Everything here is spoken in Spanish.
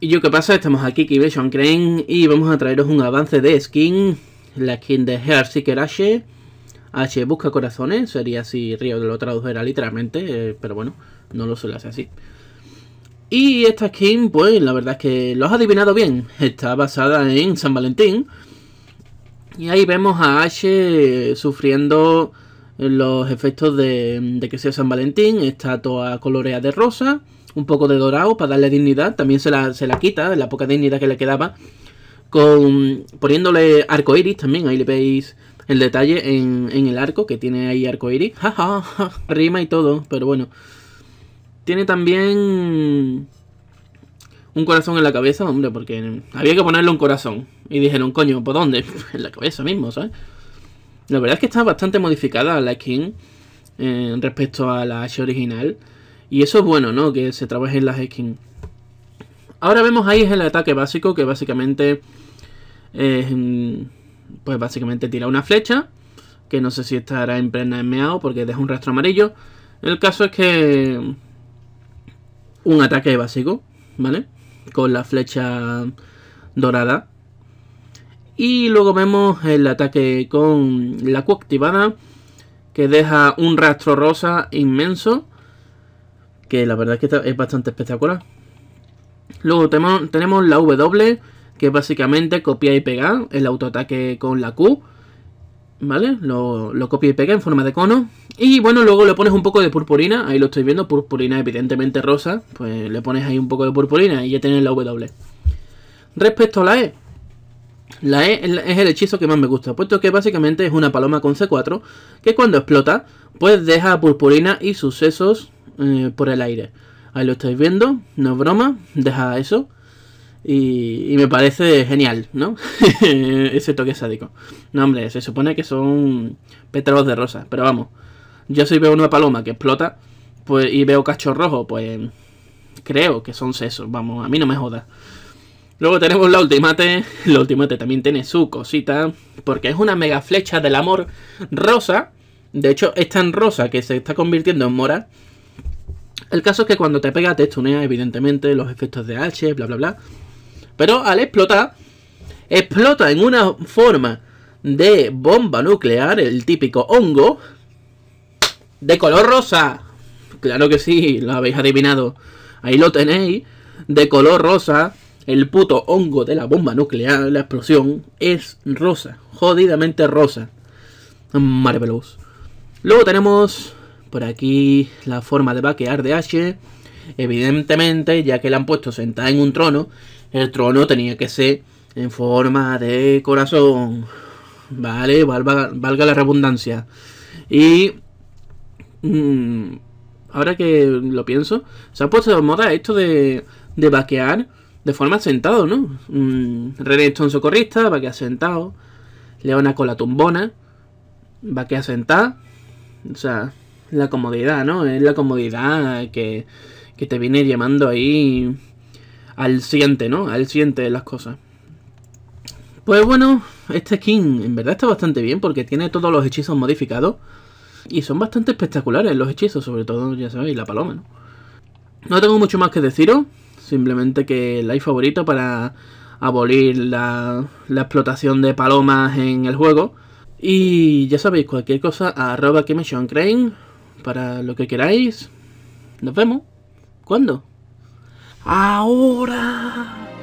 Y yo, ¿qué pasa? Estamos aquí, Kibeshon Crane, y vamos a traeros un avance de skin. La skin de Heartseeker Ashe. H busca corazones, sería si Río lo tradujera literalmente, eh, pero bueno, no lo suele hacer así. Y esta skin, pues la verdad es que lo has adivinado bien. Está basada en San Valentín. Y ahí vemos a H sufriendo los efectos de, de que sea San Valentín. Está toda coloreada de rosa un poco de dorado para darle dignidad. También se la, se la quita, la poca dignidad que le quedaba. Con, poniéndole arco iris también, ahí le veis el detalle en, en el arco que tiene ahí arco iris. rima y todo, pero bueno. Tiene también un corazón en la cabeza, hombre, porque había que ponerle un corazón. Y dijeron, coño, ¿por dónde? en la cabeza mismo, ¿sabes? La verdad es que está bastante modificada la skin eh, respecto a la H original. Y eso es bueno, ¿no? Que se trabaje en las skins. Ahora vemos ahí es el ataque básico, que básicamente... Eh, pues básicamente tira una flecha, que no sé si estará en en Meado. porque deja un rastro amarillo. El caso es que... Un ataque básico, ¿vale? Con la flecha dorada. Y luego vemos el ataque con la coactivada que deja un rastro rosa inmenso que la verdad es que es bastante espectacular. Luego tenemos, la W, que básicamente copia y pega el autoataque con la Q. ¿Vale? Lo, copia y pega en forma de cono. Y bueno, luego le pones un poco de purpurina. Ahí lo estoy viendo, purpurina evidentemente rosa. Pues le pones ahí un poco de purpurina y ya tienes la W. Respecto a la E. La E es el hechizo que más me gusta, puesto que básicamente es una paloma con C4 que cuando explota, pues deja purpurina y sucesos eh, por el aire. Ahí lo estáis viendo, no broma, deja eso. Y, me parece genial, ¿no? Ese toque sádico. No, hombre, se supone que son pétalos de rosa, pero vamos. Yo si veo una paloma que explota pues, y veo cacho rojo pues creo que son sesos, vamos, a mí no me joda Luego tenemos la Ultimate. La Ultimate también tiene su cosita. Porque es una mega flecha del amor rosa. De hecho, es tan rosa que se está convirtiendo en mora. El caso es que cuando te pega te estunea, evidentemente, los efectos de H, bla, bla, bla. Pero al explotar, explota en una forma de bomba nuclear, el típico hongo, de color rosa. Claro que sí, lo habéis adivinado. Ahí lo tenéis, de color rosa. El puto hongo de la bomba nuclear, la explosión, es rosa. Jodidamente rosa. Marvelous. Luego tenemos por aquí la forma de vaquear de H. Evidentemente, ya que la han puesto sentada en un trono, el trono tenía que ser en forma de corazón. Vale, valga, la redundancia. Y... Mm, ahora que lo pienso, se ha puesto de moda esto de, de vaquear de forma sentado, ¿no? Mm, René Stone socorrista, vaquea sentado. Leona con la tumbona, Baquea sentada. O sea, la comodidad, ¿no? Es la comodidad que, que te viene llamando ahí al siguiente, ¿no? Al siguiente de las cosas. Pues bueno, este skin en verdad está bastante bien porque tiene todos los hechizos modificados. Y son bastante espectaculares los hechizos, sobre todo, ya sabéis, la paloma, ¿no? No tengo mucho más que deciros. Simplemente que el like favorito para abolir la, la explotación de palomas en el juego. Y ya sabéis, cualquier cosa, arroba que me Crane para lo que queráis. Nos vemos. ¿Cuándo? Ahora.